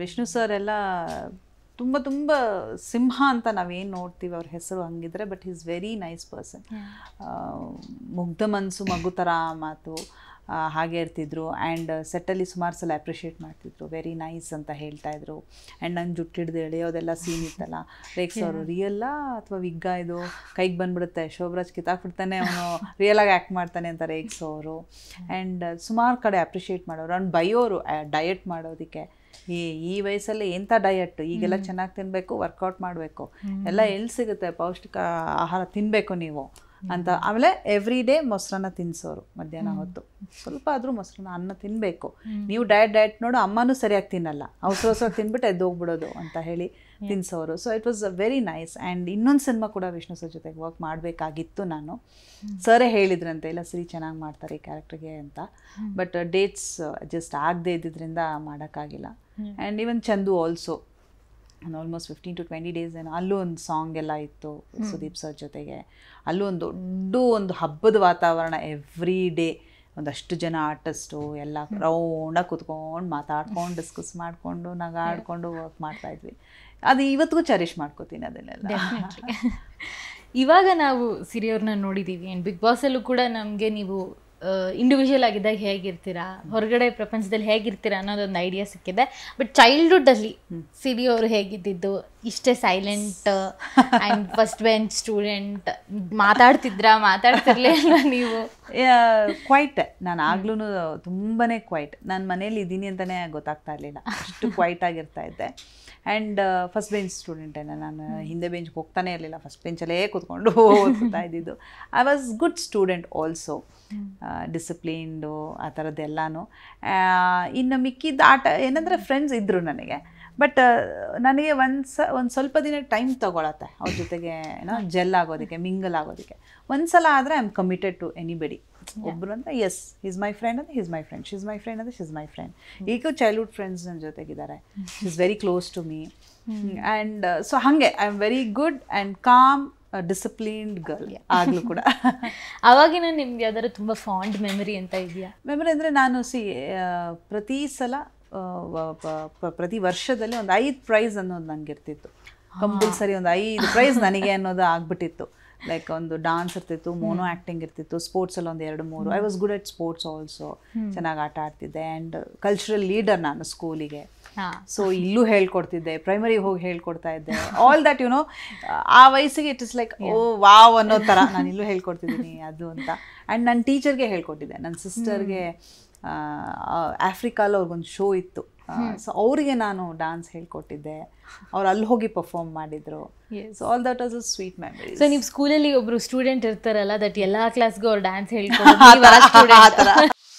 Vishnu sir ಎಲ್ಲ ತುಂಬ ತುಂಬ ಸಿಂಹ ಅಂತ ನಾವೇನು ನೋಡ್ತೀವಿ ಅವ್ರ ಹೆಸರು ಹಂಗಿದ್ರೆ but is very nice person ಮುಗ್ಧ ಮನಸ್ಸು ಮಗು ಥರ ಮಾತು ಹಾಗೆ ಇರ್ತಿದ್ರು ಆ್ಯಂಡ್ ಸೆಟ್ಟಲ್ಲಿ ಸುಮಾರು ಸಲ ಅಪ್ರಿಷಿಯೇಟ್ ಮಾಡ್ತಿದ್ರು ವೆರಿ ನೈಸ್ ಅಂತ ಹೇಳ್ತಾ ಇದ್ರು ಆ್ಯಂಡ್ ನನ್ನ ಜುಟ್ಟಿಡ್ದು ಎಳೆಯೋದೆಲ್ಲ ಸೀನ್ ಇತ್ತಲ್ಲ ರೇಕ್ಸ್ ಅವರು ರಿಯಲ್ಲ ಅಥವಾ ವಿಗ್ಗ ಇದು ಕೈಗೆ ಬಂದ್ಬಿಡುತ್ತೆ ಶೋಭರಾಜ್ ಕಿತ್ತಾಕ್ಬಿಡ್ತಾನೆ ಅವನು ರಿಯಲಾಗಿ ಆ್ಯಕ್ಟ್ ಮಾಡ್ತಾನೆ ಅಂತ ರೇಕ್ಸ್ ಅವರು ಆ್ಯಂಡ್ ಸುಮಾರು ಕಡೆ ಅಪ್ರಿಷಿಯೇಟ್ ಮಾಡೋರು ಅವ್ನು ಬೈಯೋರು ಡಯಟ್ ಮಾಡೋದಕ್ಕೆ ಈ ಈ ವಯಸ್ಸಲ್ಲಿ ಎಂಥ ಡಯಟ್ ಈಗೆಲ್ಲ ಚೆನ್ನಾಗಿ ತಿನ್ನಬೇಕು ವರ್ಕೌಟ್ ಮಾಡಬೇಕು ಎಲ್ಲ ಎಲ್ಲಿ ಸಿಗುತ್ತೆ ಪೌಷ್ಟಿಕ ಆಹಾರ ತಿನ್ನಬೇಕು ನೀವು ಅಂತ ಆಮೇಲೆ ಎವ್ರಿ ಡೇ ಮೊಸರನ್ನ ತಿನ್ಸೋರು ಮಧ್ಯಾಹ್ನ ಹೊತ್ತು ಸ್ವಲ್ಪ ಆದರೂ ಮೊಸರನ್ನ ಅನ್ನ ತಿನ್ನಬೇಕು ನೀವು ಡಯಟ್ ಡಯಟ್ ನೋಡು ಅಮ್ಮನೂ ಸರಿಯಾಗಿ ತಿನ್ನಲ್ಲ ಅವಸರ ಹೊಸ ತಿನ್ಬಿಟ್ಟು ಎದ್ದೋಗ್ಬಿಡೋದು ಅಂತ ಹೇಳಿ ತಿನ್ಸೋರು so it was very nice and ಇನ್ನೊಂದು ಸಿನಿಮಾ ಕೂಡ ವಿಷ್ಣು ಸರ್ ಜೊತೆಗೆ ವರ್ಕ್ ಮಾಡಬೇಕಾಗಿತ್ತು ನಾನು ಸರೇ ಹೇಳಿದ್ರಂತೆ ಇಲ್ಲ ಸರಿ ಚೆನ್ನಾಗಿ ಮಾಡ್ತಾರೆ ಈ ಕ್ಯಾರೆಕ್ಟರ್ಗೆ ಅಂತ but dates just uh, uh, ಆಗದೆ ಇದ್ದಿದ್ದರಿಂದ ಮಾಡೋಕ್ಕಾಗಿಲ್ಲ ಆ್ಯಂಡ್ ಈವನ್ ಚಂದು ಆಲ್ಸೋ ಒಂದು almost fifteen to twenty days ಏನು ಅಲ್ಲೂ ಒಂದು ಸಾಂಗ್ ಎಲ್ಲ ಇತ್ತು ಸುದೀಪ್ ಸರ್ ಜೊತೆಗೆ ಅಲ್ಲೂ ಒಂದು ದೊಡ್ಡ ಒಂದು ಹಬ್ಬದ ವಾತಾವರಣ ಎವ್ರಿ ಡೇ ಒಂದಷ್ಟು ಜನ ಆರ್ಟಿಸ್ಟು ಎಲ್ಲ ರೌಂಡಾಗಿ ಕುತ್ಕೊಂಡು ಮಾತಾಡ್ಕೊಂಡು ಡಿಸ್ಕಸ್ ಮಾಡಿಕೊಂಡು ನಗಾಡ್ಕೊಂಡು ವರ್ಕ್ ಮಾಡ್ತಾ ಇದ್ವಿ ಅದು ಇವತ್ತಿಗೂ ಚರಿಷ್ ಮಾಡ್ಕೋತೀನಿ ಅದನ್ನೆಲ್ಲ ಇವಾಗ ನಾವು ಸಿರಿಯವ್ರನ್ನ ನೋಡಿದ್ದೀವಿ ಆ್ಯಂಡ್ ಬಿಗ್ ಬಾಸಲ್ಲೂ ಕೂಡ ನಮಗೆ ನೀವು ಇಂಡಿವಿಜುವಲ್ ಆಗಿದ್ದಾಗ ಹೇಗಿರ್ತೀರಾ ಹೊರಗಡೆ ಪ್ರಪಂಚದಲ್ಲಿ ಹೇಗಿರ್ತೀರಾ ಅನ್ನೋದೊಂದು ಐಡಿಯಾ ಸಿಕ್ಕಿದೆ ಬಟ್ ಅಲ್ಲಿ ಸಿರಿ ಅವರು ಹೇಗಿದ್ದಿದ್ದು ಇಷ್ಟೇ silent and first bench student ಮಾತಾಡ್ತಿದ್ರಾ ಮಾತಾಡ್ತಿರ್ಲಿಲ್ಲ ನೀವು ಕ್ವೈಟ್ ನಾನು ಆಗ್ಲೂ ತುಂಬಾ ಕ್ವೈಟ್ ನಾನು ಮನೇಲಿ ಇದ್ದೀನಿ ಅಂತಲೇ ಗೊತ್ತಾಗ್ತಾ ಇರಲಿಲ್ಲ ಅಷ್ಟು ಕ್ವೈಟ್ ಆಗಿರ್ತಾ ಇದ್ದೆ ಆ್ಯಂಡ್ ಫಸ್ಟ್ ಬೆಂಚ್ ಸ್ಟೂಡೆಂಟೇನ ನಾನು ಹಿಂದೆ ಬೆಂಚ್ಗೆ ಹೋಗ್ತಾನೆ ಇರಲಿಲ್ಲ ಫಸ್ಟ್ ಬೆಂಚಲ್ಲೇ ಕೂತ್ಕೊಂಡು ಓದ್ತಾ ಇದ್ದಿದ್ದು I was good student also disciplined ಆ ಥರದ್ದೆಲ್ಲನೂ ಇನ್ನು ಮಿಕ್ಕಿದ್ದು ಆಟ ಏನಂದರೆ ಫ್ರೆಂಡ್ಸ್ ಇದ್ದರು ನನಗೆ ಬಟ್ uh, ನನಗೆ ಒಂದು ಸ ಒಂದು ಸ್ವಲ್ಪ ದಿನ ಟೈಮ್ ತಗೊಳತ್ತೆ ಅವ್ರ ಜೊತೆಗೆ ಏನೋ ಜೆಲ್ ಆಗೋದಕ್ಕೆ ಮಿಂಗಲ್ ಆಗೋದಕ್ಕೆ ಒಂದು ಸಲ ಆದರೆ I am committed to anybody ಒಬ್ಬರು ಅಂದರೆ ಎಸ್ ಈಸ್ ಮೈ ಫ್ರೆಂಡ್ ಅಂದರೆ is my friend she's my friend ಅಂದರೆ ಶಿಸ್ ಮೈ ಫ್ರೆಂಡ್ ಈಗ ಚೈಲ್ಡ್ಹುಡ್ ಫ್ರೆಂಡ್ಸ್ ನನ್ನ ಜೊತೆಗಿದ್ದಾರೆ is very close to me and so ಹಾಗೆ I am very good and calm disciplined girl ಆಗಲೂ ಕೂಡ ಆವಾಗಿನ ನಿಮ್ಗೆ ಯಾವ್ದಾದ್ರು ತುಂಬ ಫಾಂಡ್ ಮೆಮರಿ ಅಂತ ಇದೆಯಾ ಮೆಮರಿ ಅಂದರೆ ನಾನು ಸಿ ಪ್ರತಿ ಸಲ ಪ್ರತಿ ವರ್ಷದಲ್ಲಿ ಒಂದು ಐದು ಪ್ರೈಸ್ ಅನ್ನೋದು ನನಗೆ ಇರ್ತಿತ್ತು ಕಂಪಲ್ಸರಿ ಒಂದು ಐದು ಪ್ರೈಸ್ ನನಗೆ ಅನ್ನೋದು ಆಗ್ಬಿಟ್ಟಿತ್ತು ಲೈಕ್ ಒಂದು ಡಾನ್ಸ್ ಇರ್ತಿತ್ತು ಮೋನೋ ಆ್ಯಕ್ಟಿಂಗ್ ಇರ್ತಿತ್ತು ಸ್ಪೋರ್ಟ್ಸಲ್ಲಿ ಒಂದು ಎರಡು ಮೂರು I was good at sports also ಚೆನ್ನಾಗಿ ಆಟ ಆಡ್ತಿದ್ದೆ ಆ್ಯಂಡ್ ಕಲ್ಚರಲ್ ಲೀಡರ್ ನಾನು ಸ್ಕೂಲಿಗೆ ಸೊ ಇಲ್ಲೂ ಹೇಳ್ಕೊಡ್ತಿದ್ದೆ ಪ್ರೈಮರಿ ಹೋಗಿ ಹೇಳ್ಕೊಡ್ತಾ ಇದ್ದೆ ಆಲ್ ದಟ್ ಯು ನೋ ಆ ವಯಸ್ಸಿಗೆ it is like oh wow ಅನ್ನೋ ಥರ ನಾನು ಇಲ್ಲೂ ಹೇಳ್ಕೊಡ್ತಿದ್ದೀನಿ ಅದು ಅಂತ ಆ್ಯಂಡ್ ನನ್ನ ಟೀಚರ್ಗೆ ಹೇಳ್ಕೊಟ್ಟಿದ್ದೆ ನನ್ನ ಸಿಸ್ಟರ್ಗೆ ಆಫ್ರಿಕಾಲ್ ಅವ್ರಿಗೊಂದು ಶೋ ಇತ್ತು ಸೊ ಅವರಿಗೆ ನಾನು ಡಾನ್ಸ್ ಹೇಳ್ಕೊಟ್ಟಿದ್ದೆ ಅವ್ರು ಅಲ್ಲಿ ಹೋಗಿ ಪರ್ಫಾರ್ಮ್ ಮಾಡಿದ್ರು so all that was sweet memory so ನೀವು ಸ್ಕೂಲಲ್ಲಿ ಒಬ್ರು ಸ್ಟೂಡೆಂಟ್ ಇರ್ತಾರಲ್ಲ ದಟ್ ಎಲ್ಲಾ ಕ್ಲಾಸ್ಗೂ ಅವ್ರು ಡ್ಯಾನ್ಸ್ ಹೇಳ್ಕೊಂಡು